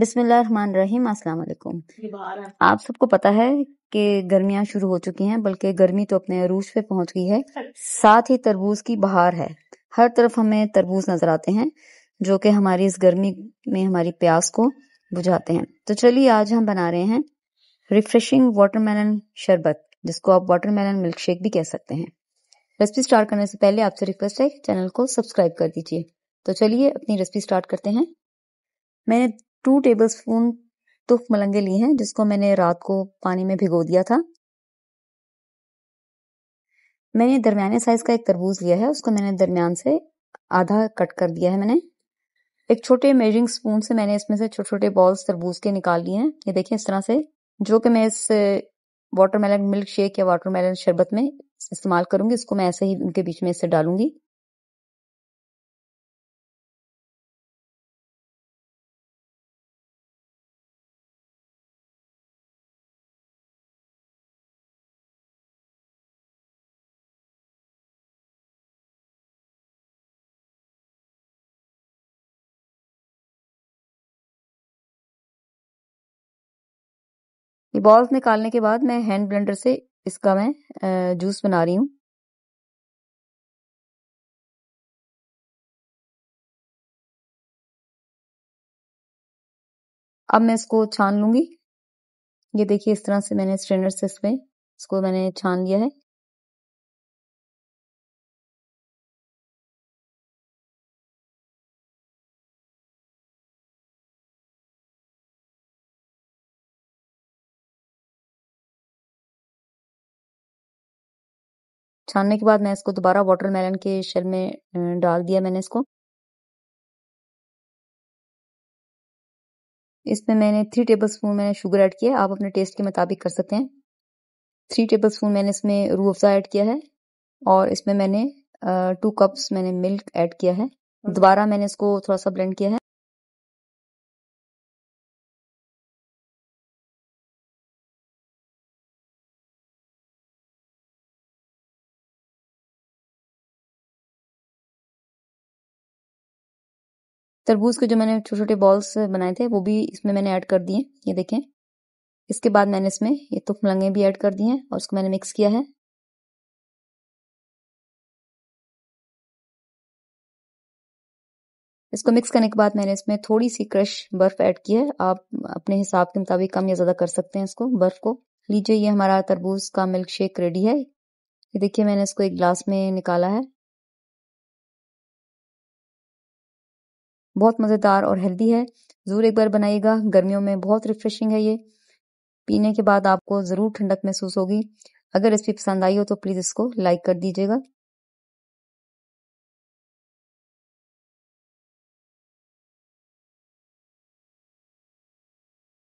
बिस्मिल्लाहिर्रहमानिर्रहीम अस्सलाम वालेकुम आप सबको पता है कि गर्मियां शुरू हो चुकी हैं बल्कि गर्मी तो अपने अरूज पे पहुंच गई है साथ ही तरबूज की बहार है हर तरफ हमें तरबूज नजर आते हैं जो कि हमारी इस गर्मी में हमारी प्यास को बुझाते हैं तो चलिए आज हम बना रहे हैं रिफ्रेशिंग वाटरमेलन शरबत जिसको आप वाटरमेलन मिल्क शेक भी कह सकते हैं रेसिपी स्टार्ट करने से पहले आपसे रिक्वेस्ट है चैनल को सब्सक्राइब कर दीजिए तो चलिए अपनी रेसिपी स्टार्ट करते हैं मैंने टू टेबल स्पून तुफ मलंगे लिए हैं जिसको मैंने रात को पानी में भिगो दिया था मैंने दरमियाने साइज का एक तरबूज लिया है उसको मैंने दरमियान से आधा कट कर दिया है मैंने एक छोटे मेजरिंग स्पून से मैंने इसमें से छोटे छोटे बॉल्स तरबूज के निकाल लिए हैं ये देखिए इस तरह से जो कि मैं इस वाटरमेलन मिल्क शेक या वाटरमेलन शरबत में इस्तेमाल करूंगी इसको मैं ऐसे ही उनके बीच में इससे डालूंगी ये बॉल्स निकालने के बाद मैं हैंड ब्लेंडर से इसका मैं जूस बना रही हूँ अब मैं इसको छान लूंगी ये देखिए इस तरह से मैंने स्ट्रेनर से इसमें इसको मैंने छान लिया है छानने के बाद मैं इसको दोबारा वाटरमेलन के शेल में डाल दिया मैंने इसको इसमें मैंने थ्री टेबल स्पून मैंने शुगर ऐड किया है आप अपने टेस्ट के मुताबिक कर सकते हैं थ्री टेबल स्पून मैंने इसमें रू अफ़ज़ा ऐड किया है और इसमें मैंने टू कप्स मैंने मिल्क ऐड किया है हम्म। दोबारा मैंने इसको थोड़ा सा ब्लेंड किया है तरबूज के जो मैंने छोटे छोटे बॉल्स बनाए थे वो भी इसमें मैंने ऐड कर दिए ये देखें इसके बाद मैंने इसमें ये मलंगे तो भी ऐड कर दिए हैं और उसको मैंने मिक्स किया है इसको मिक्स करने के बाद मैंने इसमें थोड़ी सी क्रश बर्फ ऐड की है आप अपने हिसाब के मुताबिक कम या ज्यादा कर सकते हैं इसको बर्फ को लीजिए ये हमारा तरबूज का मिल्क शेक रेडी है ये देखिए मैंने इसको एक ग्लास में निकाला है बहुत मज़ेदार और हेल्दी है ज़रूर एक बार बनाइएगा गर्मियों में बहुत रिफ़्रेशिंग है ये पीने के बाद आपको ज़रूर ठंडक महसूस होगी अगर रेसिपी पसंद आई हो तो प्लीज़ इसको लाइक कर दीजिएगा